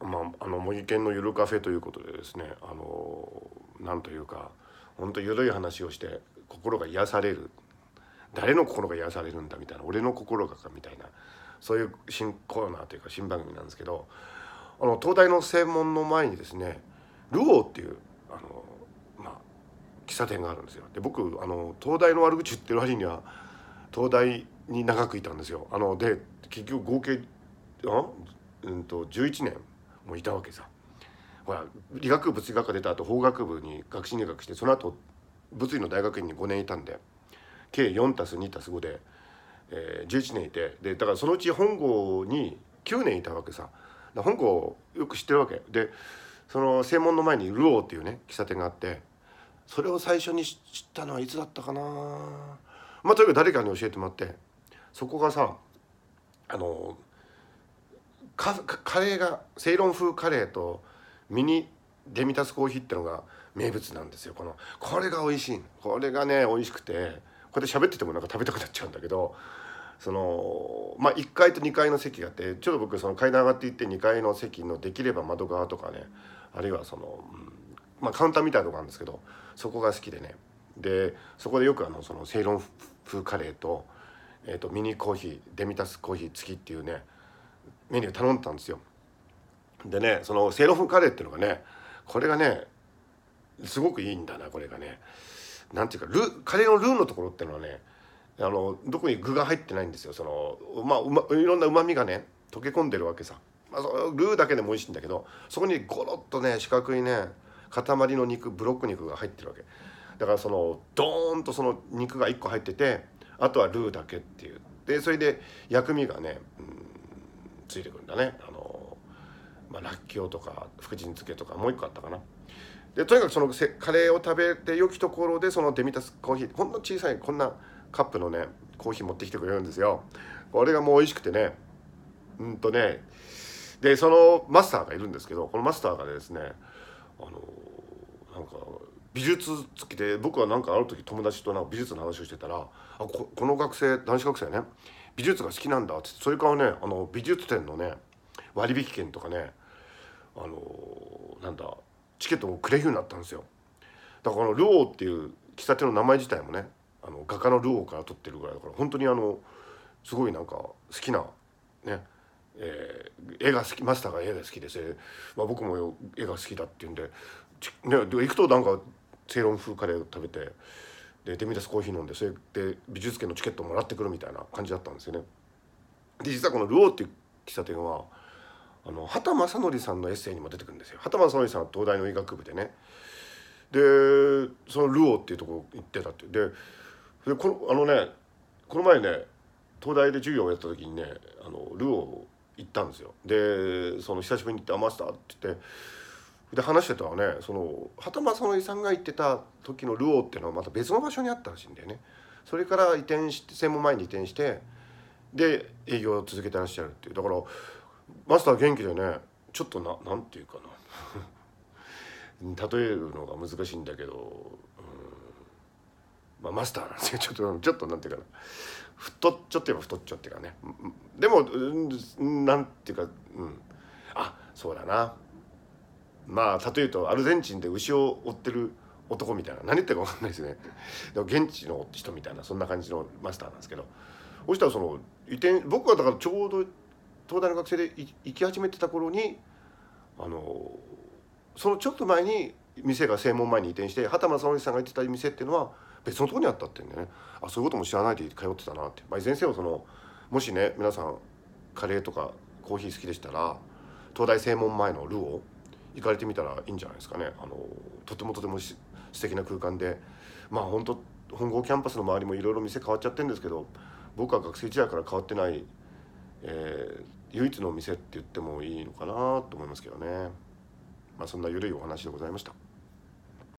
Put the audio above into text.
まあ、あの模擬犬のゆるカフェということでですねあのなんというか本当ゆるい話をして心が癒される誰の心が癒されるんだみたいな俺の心がかみたいなそういう新コーナーというか新番組なんですけどあの東大の専門の前にですねルオーっていうあの、まあ、喫茶店があるんですよ。で僕あの東大の悪口言ってる割には東大に長くいたんですよ。あので結局合計うんと11年もいたわけさほら理学部物理学科出た後法学部に学士入学してその後物理の大学院に5年いたんで計 4+2+5 で、えー、11年いてでだからそのうち本郷に9年いたわけさ本郷よく知ってるわけでその正門の前にルオーっていうね喫茶店があってそれを最初に知ったのはいつだったかなまあとにかく誰かに教えてもらってそこがさあのカレーがセイロン風カレーとミニデミタスコーヒーってのが名物なんですよこのこれが美味しいこれがね美味しくてこれで喋っててもなんか食べたくなっちゃうんだけどそのまあ1階と2階の席があってちょっと僕その階段上がっていって2階の席のできれば窓側とかねあるいはその、まあ、カウンターみたいなとこあるんですけどそこが好きでねでそこでよくあのそのセイロン風カレーと,、えー、とミニコーヒーデミタスコーヒー付きっていうねメニュー頼んでたんですよでねそのセイロフンカレーっていうのがねこれがねすごくいいんだなこれがねなんていうかルカレーのルーのところっていうのはねあのどこに具が入ってないんですよその、まあ、うまいろんなうまみがね溶け込んでるわけさ、まあ、そルーだけでも美味しいんだけどそこにゴロッとね四角いね塊の肉ブロック肉が入ってるわけだからそのドーンとその肉が1個入っててあとはルーだけっていうでそれで薬味がねついてくるんだねあの、まあ、らっきょうとか福神漬けとかもう一個あったかなでとにかくそのカレーを食べて良きところでそのデミタスコーヒーほんの小さいこんなカップのねコーヒー持ってきてくれるんですよこれがもう美味しくてねうんとねでそのマスターがいるんですけどこのマスターがですねあのなんか美術付きで僕はなんかある時友達となんか美術の話をしてたらあここの学生男子学生ね美術が好きなんだ」ってそれからねあの美術展のね割引券とかねあのなんだチケットをくれるようになったんですよだからルオーっていう喫茶店の名前自体もねあの画家のルオーから撮ってるぐらいだから本当にあのすごいなんか好きなねえー、絵が好きマスターが絵が好きです、まあ、僕も絵が好きだっていうんで、ね、で行くとなんか正論風カレーを食べてでデミタスコーヒー飲んでそれで美術券のチケットもらってくるみたいな感じだったんですよね。で実はこの「ルオー」っていう喫茶店はあの畑正則さんのエッセイにも出てくるんですよ。畑正則さんは東大の医学部でねでその「ルオー」っていうとこ行ってたってででこのあのねこの前ね東大で授業をやった時にねあのルオー行ったんですよ。でその久しぶりに行って「あマスター」って言って。で話してたらねその畑正則さんが行ってた時のルオーっていうのはまた別の場所にあったらしいんだよねそれから移転して専門前に移転してで営業を続けてらっしゃるっていうだからマスター元気でねちょっとな何て言うかな 例えるのが難しいんだけど、まあ、マスターなんですよちょっとちょっと何て言うかな太っちょって言えば太っちょっていうかねでも何て言うかうんあそうだなまあ例えとアルゼンチンで牛を追ってる男みたいな何言ってるか分かんないですねでも現地の人みたいなそんな感じのマスターなんですけどそしたらその移転僕はだからちょうど東大の学生で行き始めてた頃にあのそのちょっと前に店が正門前に移転して畑正則さんが行ってた店っていうのは別のとこにあったっていうんでねあそういうことも知らないで通ってたなって、まあ、先生はそのもしね皆さんカレーとかコーヒー好きでしたら東大正門前のルオ行かれてみたらいいんじゃないですかねあのとてもとても素敵な空間でまあ本当本郷キャンパスの周りもいろいろ店変わっちゃってるんですけど僕は学生時代から変わってない、えー、唯一のお店って言ってもいいのかなと思いますけどねまあそんな緩いお話でございました。